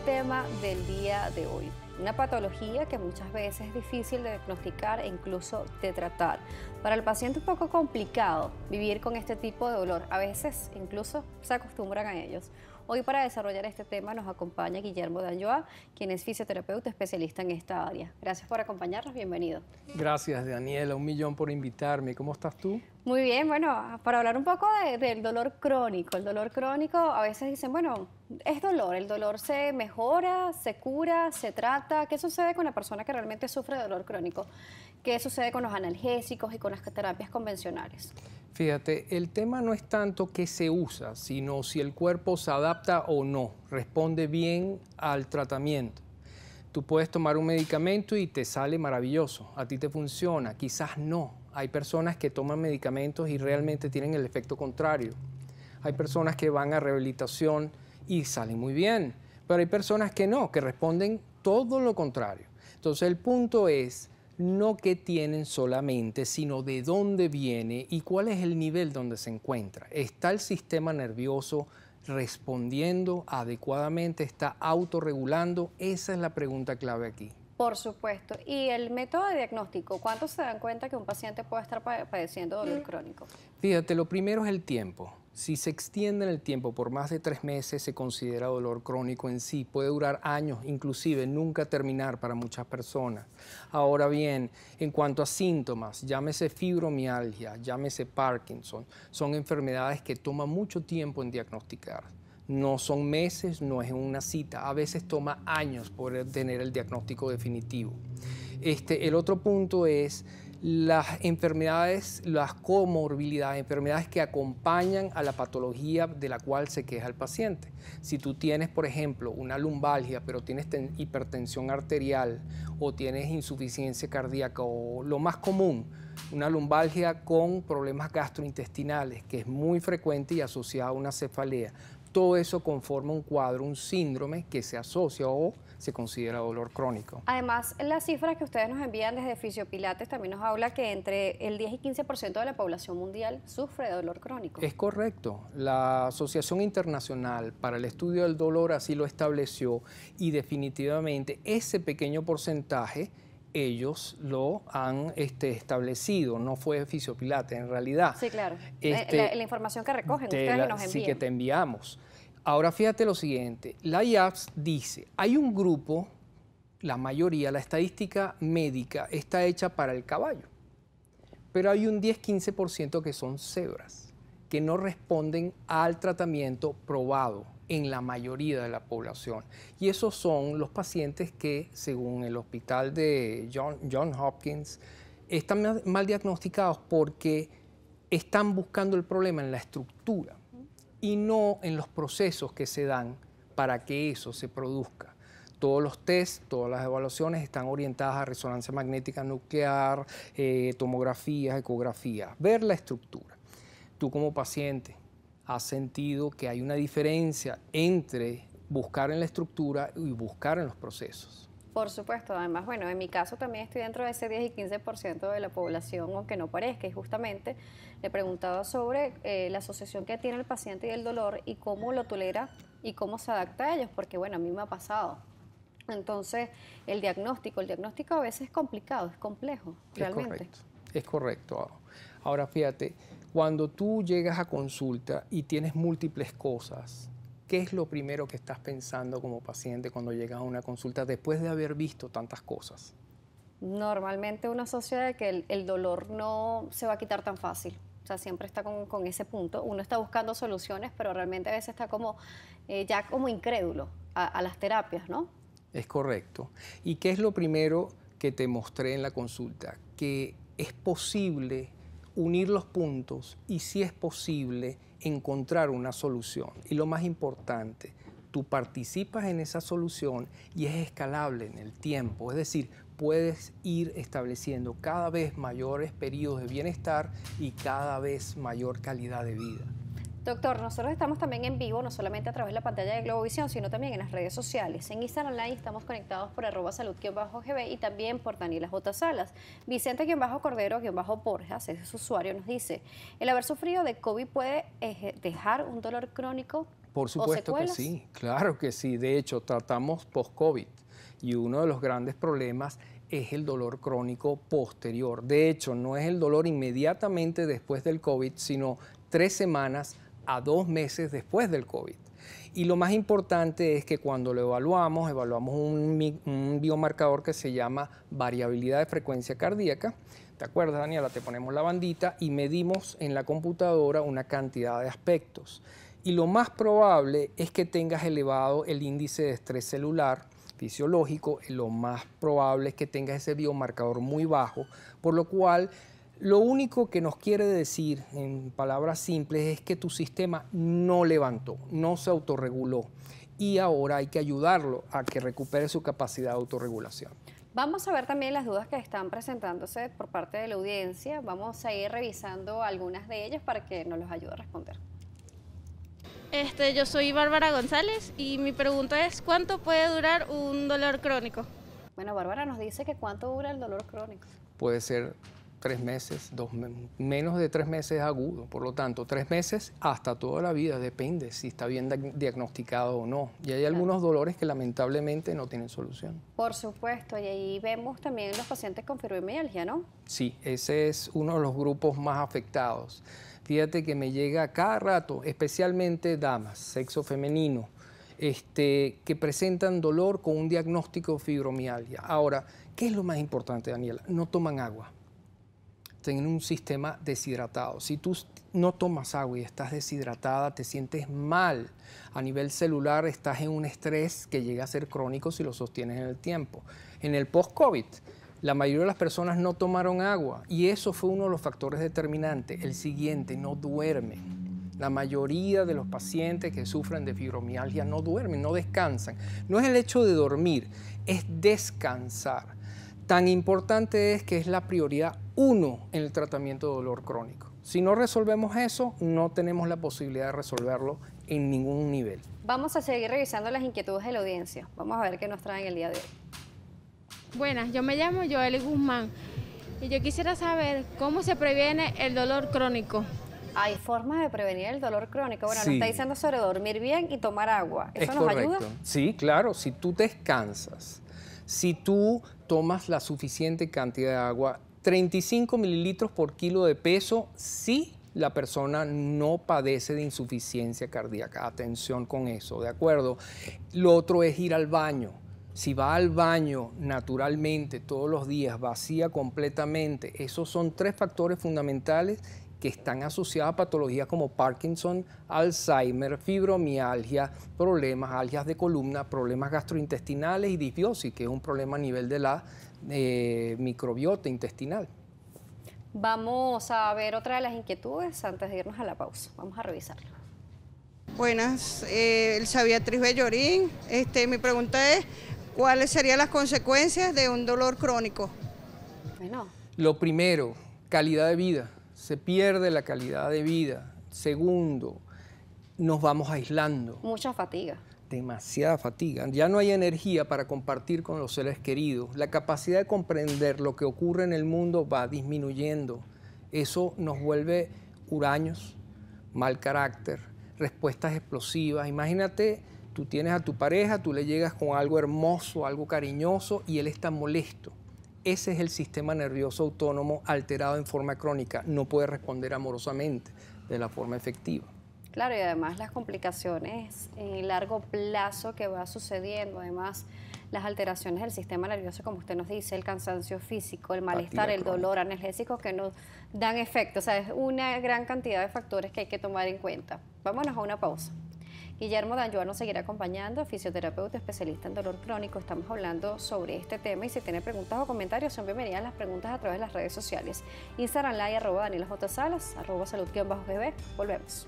tema del día de hoy. Una patología que muchas veces es difícil de diagnosticar e incluso de tratar. Para el paciente es un poco complicado vivir con este tipo de dolor. A veces incluso se acostumbran a ellos. Hoy para desarrollar este tema nos acompaña Guillermo Danjoa, quien es fisioterapeuta especialista en esta área. Gracias por acompañarnos, bienvenido. Gracias Daniela, un millón por invitarme. ¿Cómo estás tú? Muy bien, bueno, para hablar un poco del dolor crónico. El dolor crónico a veces dicen, bueno, es dolor, el dolor se mejora, se cura, se trata. ¿Qué sucede con la persona que realmente sufre dolor crónico? ¿Qué sucede con los analgésicos y con las terapias convencionales? Fíjate, el tema no es tanto qué se usa, sino si el cuerpo se adapta o no, responde bien al tratamiento. Tú puedes tomar un medicamento y te sale maravilloso, a ti te funciona, quizás no. Hay personas que toman medicamentos y realmente tienen el efecto contrario. Hay personas que van a rehabilitación y salen muy bien, pero hay personas que no, que responden todo lo contrario. Entonces el punto es no qué tienen solamente, sino de dónde viene y cuál es el nivel donde se encuentra. ¿Está el sistema nervioso respondiendo adecuadamente? ¿Está autorregulando? Esa es la pregunta clave aquí. Por supuesto. Y el método de diagnóstico, ¿cuánto se dan cuenta que un paciente puede estar padeciendo dolor mm. crónico? Fíjate, lo primero es el tiempo. Si se extiende en el tiempo por más de tres meses, se considera dolor crónico en sí. Puede durar años, inclusive nunca terminar para muchas personas. Ahora bien, en cuanto a síntomas, llámese fibromialgia, llámese Parkinson, son enfermedades que toman mucho tiempo en diagnosticar no son meses, no es una cita, a veces toma años poder tener el diagnóstico definitivo. Este, el otro punto es las enfermedades, las comorbilidades, enfermedades que acompañan a la patología de la cual se queja el paciente. Si tú tienes, por ejemplo, una lumbalgia, pero tienes hipertensión arterial o tienes insuficiencia cardíaca o lo más común, una lumbalgia con problemas gastrointestinales, que es muy frecuente y asociada a una cefalea, todo eso conforma un cuadro, un síndrome que se asocia o se considera dolor crónico. Además, las cifras que ustedes nos envían desde Pilates también nos habla que entre el 10 y 15% de la población mundial sufre de dolor crónico. Es correcto. La Asociación Internacional para el Estudio del Dolor así lo estableció y definitivamente ese pequeño porcentaje ellos lo han este, establecido, no fue Fisiopilate en realidad. Sí, claro. Eh, este, la, información que recogen ustedes nos envían. Sí, que te enviamos. Ahora fíjate lo siguiente, la IAPS dice, hay un grupo, la mayoría, la estadística médica está hecha para el caballo, pero hay un 10-15% que son cebras, que no responden al tratamiento probado en la mayoría de la población. Y esos son los pacientes que, según el hospital de John, Hopkins, están mal diagnosticados porque están buscando el problema en la estructura y no en los procesos que se dan para que eso se produzca. Todos los tests, todas las evaluaciones están orientadas a resonancia magnética nuclear, eh, tomografías, ecografías, ver la estructura. Tú como paciente ha sentido que hay una diferencia entre buscar en la estructura y buscar en los procesos. Por supuesto, además, bueno, en mi caso también estoy dentro de ese 10 y 15% de la población, aunque no parezca, y justamente le preguntaba sobre eh, la asociación que tiene el paciente y el dolor y cómo lo tolera y cómo se adapta a ellos, porque bueno, a mí me ha pasado. Entonces, el diagnóstico, el diagnóstico a veces es complicado, es complejo, realmente. Es correcto. Es correcto. Ahora, fíjate, cuando tú llegas a consulta y tienes múltiples cosas, ¿qué es lo primero que estás pensando como paciente cuando llegas a una consulta después de haber visto tantas cosas? Normalmente una sociedad que el, dolor no se va a quitar tan fácil. O sea, siempre está con, ese punto. Uno está buscando soluciones, pero realmente a veces está como eh, ya como incrédulo a las terapias, ¿no? Es correcto. ¿Y qué es lo primero que te mostré en la consulta? Que es posible unir los puntos y si es posible encontrar una solución. Y lo más importante, tú participas en esa solución y es escalable en el tiempo, es decir, puedes ir estableciendo cada vez mayores periodos de bienestar y cada vez mayor calidad de vida. Doctor, nosotros estamos también en vivo, no solamente a través de la pantalla de Globovisión, sino también en las redes sociales. En Instagram Online estamos conectados por arroba salud-gb y también por Daniela J. Salas. vicente cordero Porjas, ese es su usuario, nos dice, ¿el haber sufrido de COVID puede eh, dejar un dolor crónico? Por supuesto que sí, claro que sí. De hecho, tratamos post-COVID y uno de los grandes problemas es el dolor crónico posterior. De hecho, no es el dolor inmediatamente después del COVID, sino tres semanas a dos meses después del COVID. Y lo más importante es que cuando lo evaluamos, evaluamos un, biomarcador que se llama variabilidad de frecuencia cardíaca. ¿Te acuerdas, Daniela? Te ponemos la bandita y medimos en la computadora una cantidad de aspectos. Y lo más probable es que tengas elevado el índice de estrés celular fisiológico. Lo más probable es que tengas ese biomarcador muy bajo, por lo cual lo único que nos quiere decir, en palabras simples, es que tu sistema no levantó, no se autorreguló y ahora hay que ayudarlo a que recupere su capacidad de autorregulación. Vamos a ver también las dudas que están presentándose por parte de la audiencia. Vamos a ir revisando algunas de ellas para que nos los ayude a responder. Este, yo soy Bárbara González y mi pregunta es, ¿cuánto puede durar un dolor crónico? Bueno, Bárbara nos dice que cuánto dura el dolor crónico. Puede ser tres meses, menos de tres meses agudo, por lo tanto, tres meses hasta toda la vida, depende si está bien diagnosticado o no. Y hay algunos dolores que lamentablemente no tienen solución. Por supuesto, y ahí vemos también los pacientes con fibromialgia, ¿no? Sí, ese es uno de los grupos más afectados. Fíjate que me llega cada rato, especialmente damas, sexo femenino, este, que presentan dolor con un diagnóstico de fibromialgia. Ahora, ¿qué es lo más importante, Daniela? No toman agua tener un sistema deshidratado. Si tú no tomas agua y estás deshidratada, te sientes mal. A nivel celular estás en un estrés que llega a ser crónico si lo sostienes en el tiempo. En el post-COVID, la mayoría de las personas no tomaron agua y eso fue uno de los factores determinantes. El siguiente, no duerme. La mayoría de los pacientes que sufren de fibromialgia no duermen, no descansan. No es el hecho de dormir, es descansar Tan importante es que es la prioridad uno en el tratamiento de dolor crónico. Si no resolvemos eso, no tenemos la posibilidad de resolverlo en ningún nivel. Vamos a seguir revisando las inquietudes de la audiencia. Vamos a ver qué nos traen el día de hoy. Buenas, yo me llamo Joel Guzmán y yo quisiera saber cómo se previene el dolor crónico. Hay formas de prevenir el dolor crónico. Bueno, nos está diciendo sobre dormir bien y tomar agua. ¿Eso nos ayuda? Sí, claro. Si tú descansas, si tú tomas la suficiente cantidad de agua. 35 mililitros por kilo de peso si la persona no padece de insuficiencia cardíaca. Atención con eso, ¿de acuerdo? Lo otro es ir al baño. Si va al baño naturalmente todos los días, vacía completamente, esos son tres factores fundamentales que están asociadas a patologías como Parkinson, Alzheimer, fibromialgia, problemas, algias de columna, problemas gastrointestinales y disbiosis, que es un problema a nivel de la eh, microbiota intestinal. Vamos a ver otra de las inquietudes antes de irnos a la pausa. Vamos a revisarlo. Buenas, eh, el Beatriz Bellorín. Este, mi pregunta es, ¿cuáles serían las consecuencias de un dolor crónico? Bueno. Lo primero, calidad de vida se pierde la calidad de vida. Segundo, nos vamos aislando. Mucha fatiga. Demasiada fatiga. Ya no hay energía para compartir con los seres queridos. La capacidad de comprender lo que ocurre en el mundo va disminuyendo. Eso nos vuelve huraños, mal carácter, respuestas explosivas. Imagínate, tú tienes a tu pareja, tú le llegas con algo hermoso, algo cariñoso y él está molesto. Ese es el sistema nervioso autónomo alterado en forma crónica. No puede responder amorosamente de la forma efectiva. Claro, y además las complicaciones en el largo plazo que va sucediendo, además las alteraciones del sistema nervioso, como usted nos dice, el cansancio físico, el malestar, el dolor analgésico que nos dan efecto. O sea, es una gran cantidad de factores que hay que tomar en cuenta. Vámonos a una pausa. Guillermo Danjoa nos seguirá acompañando, fisioterapeuta especialista en dolor crónico. Estamos hablando sobre este tema y si tiene preguntas o comentarios, son bienvenidas las preguntas a través de las redes sociales. Instagram live arroba Daniela J. Salas, arroba salud-gb. Volvemos.